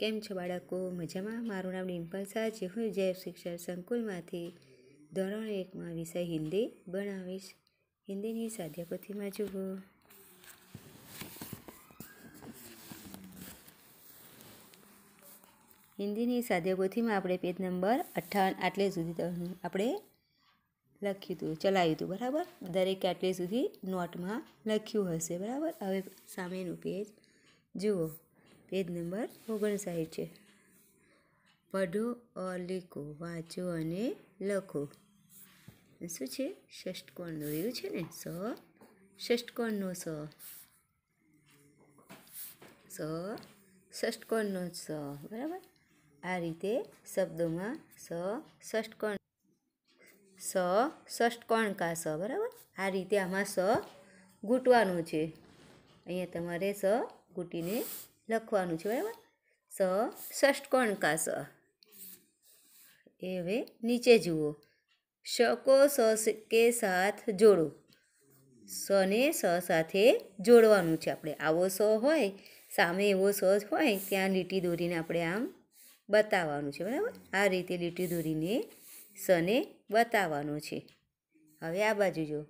કેમ છો બાળકો મજામાં મારું નામ ડિમ્પલ શાહ છે હું જૈવ શિક્ષણ સંકુલમાંથી ધોરણ એકમાં વિષય હિન્દી ભણાવીશ હિન્દીની સાધ્યપોથીમાં જુઓ હિન્દીની સાધ્યપોથીમાં આપણે પેજ નંબર અઠ્ઠાવન આટલે સુધી આપણે લખ્યું હતું ચલાવ્યું હતું બરાબર દરેક આટલે સુધી નોટમાં લખ્યું હશે બરાબર હવે સામેનું પેજ જુઓ પેજ નંબર ઓગણસાઠ છે પઢો અ લીખો વાંચો અને લખો શું છે ષષ્ટકોણનો રહ્યું છે ને સ ષષ્ટકોણનો સ સ ષષ્ટકોણનો સ બરાબર આ રીતે શબ્દોમાં સ ષષ્ટકોણ સ ષષ્ટકોણ કા સ બરાબર આ રીતે આમાં સ ગૂંટવાનું છે અહીંયા તમારે સ ગૂંટીને લખવાનું છે બરાબર સ ષષ્ટકોણ કા સ એ હવે નીચે જુઓ શકો સ કે સાથ જોડો સને સ સાથે જોડવાનું છે આપણે આવો સ હોય સામે એવો સ હોય ત્યાં લીટી દોરીને આપણે આમ બતાવવાનું છે બરાબર આ રીતે લીટી દોરીને સને બતાવવાનો છે હવે આ બાજુ જો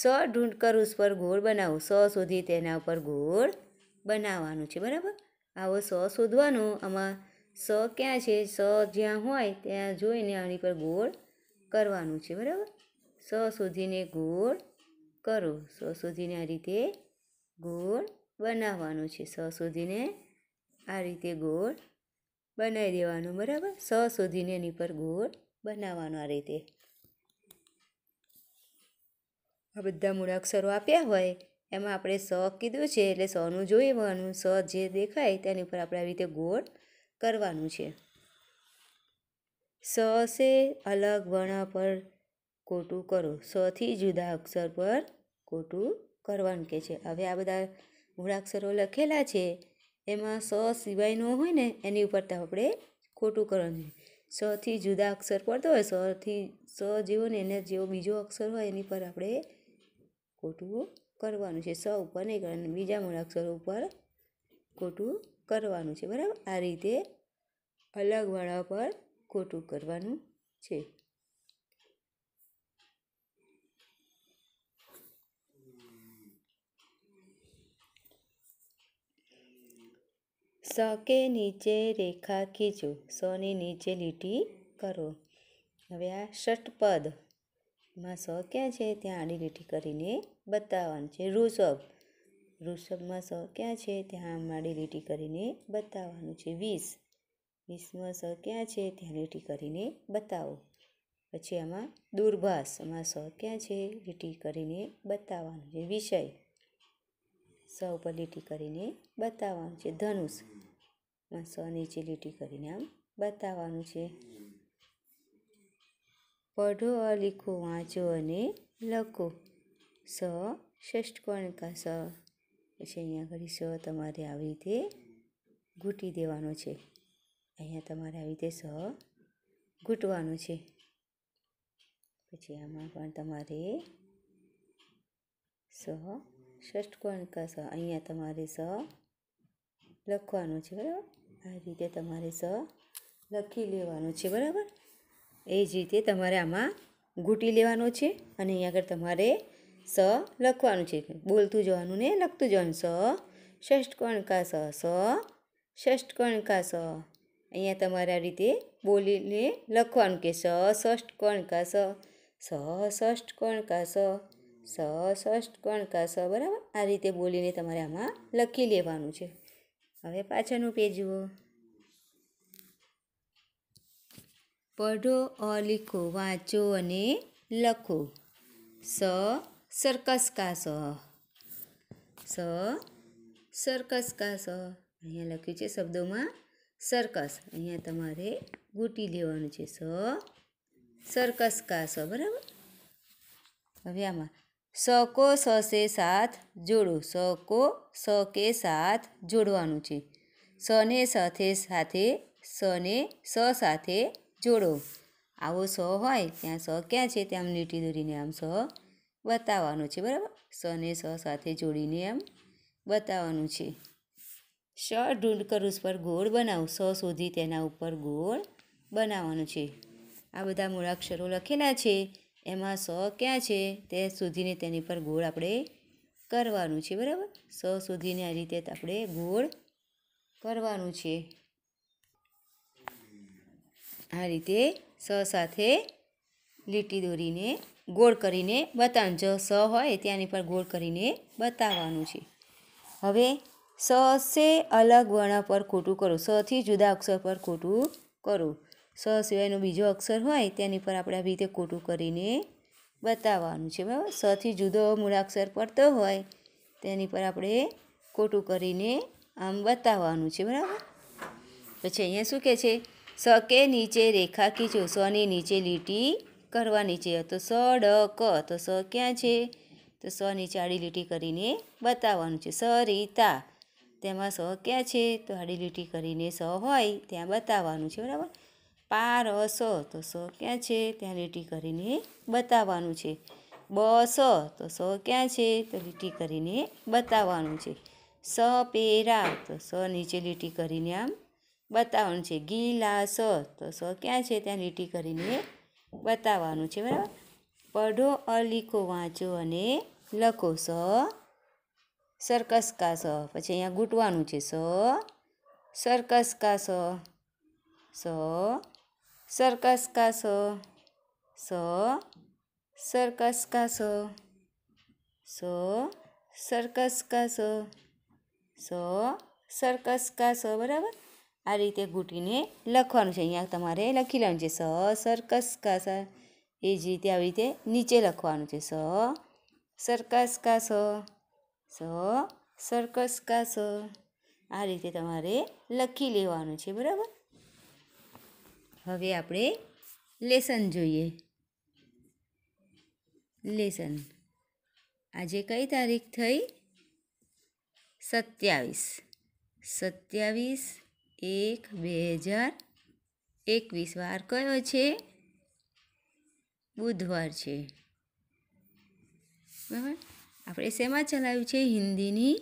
સ ઢૂંઢકર ઉસ પર ગોળ બનાવો સ સુધી તેના ઉપર ગોળ બનાવવાનું છે બરાબર આવો સ શોધવાનો આમાં સ ક્યાં છે સ જ્યાં હોય ત્યાં જોઈને આની પર ગોળ કરવાનું છે બરાબર સ શોધીને ગોળ કરો સ શોધીને આ રીતે ગોળ બનાવવાનું છે સ શોધીને આ રીતે ગોળ બનાવી દેવાનું બરાબર સ શોધીને એની પર ગોળ બનાવવાનું આ રીતે આ બધા મૂળાક્ષરો આપ્યા હોય એમાં આપણે સ કીધું છે એટલે સનું જોઈવાનું સ જે દેખાય તેની ઉપર આપણે આવી રીતે ગોળ કરવાનું છે સ સે અલગ વર્ણ પર કોટું કરો સથી જુદા અક્ષર પર કોટું કરવાનું કે છે હવે આ બધા મૂળાક્ષરો લખેલા છે એમાં સ સિવાયનો હોય ને એની ઉપર તો આપણે ખોટું કરવાનું સથી જુદા અક્ષર પડતો હોય સથી સ જેવો ને એને જેવો બીજો અક્ષર હોય એની પર આપણે ખોટું કરવાનું છે સ ઉપર નહીં કરવાનું બીજા મૂળાક્ષર ઉપર ખોટું કરવાનું છે બરાબર આ રીતે અલગવાળા પર ખોટું કરવાનું છે સ કે નીચે રેખા ખીચો સની નીચે લીટી કરો હવે આ ષટપદ માં સ ક્યાં છે ત્યાં આડી લીટી કરીને બતાવવાનું છે ઋષભ ઋષભમાં સ ક્યાં છે ત્યાં અમારી લીટી કરીને બતાવવાનું છે વીસ વીસમાં સ ક્યાં છે ત્યાં લીટી કરીને બતાવો પછી આમાં દુર્ભાષ આમાં સ ક્યાં છે લીટી કરીને બતાવવાનું છે વિષય સ ઉપર લીટી કરીને બતાવવાનું છે ધનુષ માં સ નીચે લીટી કરીને આમ બતાવવાનું છે પઢો લીખો વાંચો અને લખો સ ષષ્ટકોણ કા સ પછી અહીંયા આગળ સ તમારે આવી રીતે ઘૂંટી દેવાનો છે અહીંયા તમારે આવી રીતે સ ઘૂંટવાનો છે પછી આમાં પણ તમારે સ ષષ્ટકોણ કા સ અહીંયા તમારે સ લખવાનું છે બરાબર આ રીતે તમારે સ લખી લેવાનું છે બરાબર એ જ રીતે તમારે આમાં ઘૂંટી લેવાનો છે અને અહીંયા આગળ તમારે સ લખવાનું છે બોલતું જવાનું ને લખતું જવાનું સ ષષ્ટકોણ કા સ સ ષષ્ટકોણ કા સ અહીંયા તમારે આ રીતે બોલીને લખવાનું કે સ ષષ્ઠ કોણકા સ સ ષષ્ટકોણ કા સ સ ષષ્ટકોણ કા સ બરાબર આ રીતે બોલીને તમારે આમાં લખી લેવાનું છે હવે પાછળનું પેજ જુઓ પઢો અ લિખો વાંચો અને લખો સ સરકસ કા સ સ સરકસ કા સ અહીંયા લખ્યું છે શબ્દોમાં સરકસ અહીંયા તમારે ગૂટી લેવાનું છે સ સરકસ કા સ બરાબર હવે આમાં સકો સસે સાથ જોડો સકો સ કે સાથ જોડવાનું છે સને સાથે સાથે સને સ સાથે જોડો આવો સ હોય ત્યાં સ ક્યાં છે ત્યાં આમ લીટી દોરીને આમ સ બતાવવાનું છે બરાબર સ ને સ સાથે જોડીને એમ બતાવવાનું છે સ શ ઢૂંઢકરુસ પર ગોળ બનાવ સ સુધી તેના ઉપર ગોળ બનાવવાનું છે આ બધા મૂળાક્ષરો લખેલા છે એમાં સ ક્યાં છે તે સુધીને તેની પર ગોળ આપણે કરવાનું છે બરાબર સ સુધીને આ રીતે આપણે ગોળ કરવાનું છે આ રીતે સ સાથે લીટી દોરીને ગોળ કરીને બતાવવાનું જ સ હોય ત્યાંની પર ગોળ કરીને બતાવવાનું છે હવે સ સે અલગ વર્ણ પર ખોટું કરો સથી જુદા અક્ષર પર ખોટું કરો સ સિવાયનો બીજો અક્ષર હોય તેની પર આપણે આવી રીતે ખોટું કરીને બતાવવાનું છે બરાબર સથી જુદો મૂળાક્ષર પડતો હોય તેની પર આપણે ખોટું કરીને આમ બતાવવાનું છે બરાબર પછી અહીંયા શું કહે છે સ કે નીચે રેખા ખીચો સની નીચે લીટી કરવાની છે તો સ ડ ક તો સ ક્યાં છે તો સ નીચે આડી લીટી કરીને બતાવવાનું છે સ રીતા તેમાં સ ક્યાં છે તો આડી લીટી કરીને સ હોય ત્યાં બતાવવાનું છે બરાબર પા રસ તો સ ક્યાં છે ત્યાં લીટી કરીને બતાવવાનું છે બસ તો સ ક્યાં છે તો લીટી કરીને બતાવવાનું છે સ પેરા તો સ નીચે લીટી કરીને આમ બતાવવાનું છે ગીલા ગિલાસ તો સ ક્યાં છે ત્યાં લીટી કરીને બતાવવાનું છે બરાબર પઢો અ વાંચો અને લખો સ સરકસ કા સ પછી અહીંયા ગૂંટવાનું છે સ સરકસ કા સ સરકસ કા સ સરકસ કા સ સરકસ કા સ સ સરકસ કા સ બરાબર આ રીતે ઘૂંટીને લખવાનું છે અહીંયા તમારે લખી લેવાનું છે સ સરકસ કા સ એ જ રીતે આવી રીતે નીચે લખવાનું છે સ સરકસ કાસ સ સરકસ કાસ આ રીતે તમારે લખી લેવાનું છે બરાબર હવે આપણે લેસન જોઈએ લેસન આજે કઈ તારીખ થઈ સત્યાવીસ સત્યાવીસ એક બે હજાર એકવીસ વાર કયો છે બુધવાર છે બરાબર આપણે શેમાં ચલાવ્યું છે હિન્દીની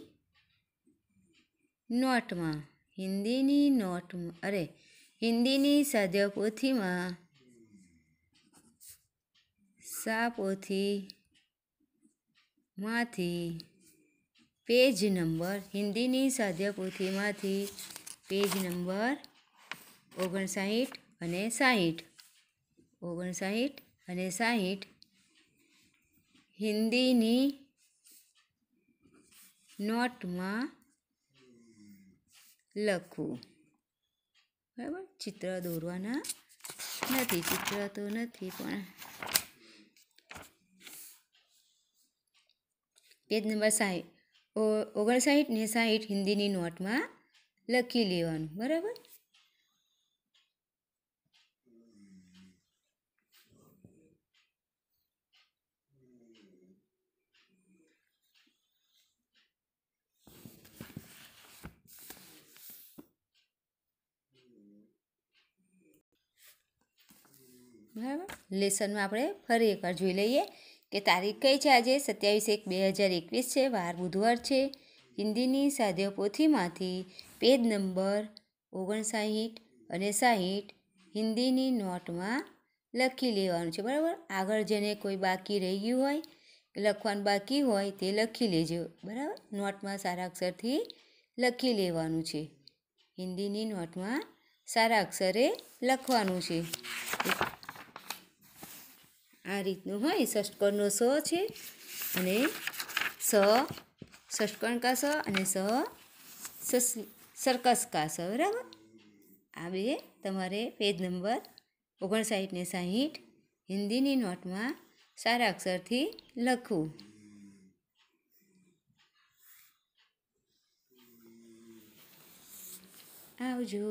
નોટમાં હિન્દીની નોટમાં અરે હિન્દીની સાધ્ય પોથીમાં સા પોથીમાંથી પેજ નંબર હિન્દીની સાધ્ય પોથીમાંથી પેજ નંબર ઓગણસાઠ અને સાહીઠ ઓગણસાઠ અને સાહીઠ હિન્દીની નોટમાં લખવું બરાબર ચિત્ર દોરવાના નથી ચિત્ર તો નથી પણ પેજ નંબર સાહીઠ ઓગણસાઠ ને સાહીઠ હિન્દીની નોટમાં લખી લેવાનું બરાબર બરાબર લેસનમાં આપણે ફરી એકવાર જોઈ લઈએ કે તારીખ કઈ છે આજે સત્યાવીસ એક બે હજાર એકવીસ છે વાર બુધવાર છે હિન્દીની સાધ્ય પોથીમાંથી પેજ નંબર ઓગણસાઠ અને સાહીઠ હિન્દીની નોટમાં લખી લેવાનું છે બરાબર આગળ જેને કોઈ બાકી રહી ગયું હોય લખવાનું બાકી હોય તે લખી લેજો બરાબર નોટમાં સારા અક્ષરથી લખી લેવાનું છે હિન્દીની નોટમાં સારા અક્ષરે લખવાનું છે આ રીતનું હોય ષષ્ટકોણનો સ છે અને સ ષષ્ટકોણ કાસો અને સહ સરકસ કાસો બરાબર આ બે તમારે પેજ નંબર ઓગણસાઠ ને સાહીઠ હિન્દીની નોટમાં સારા અક્ષરથી લખવું આવજો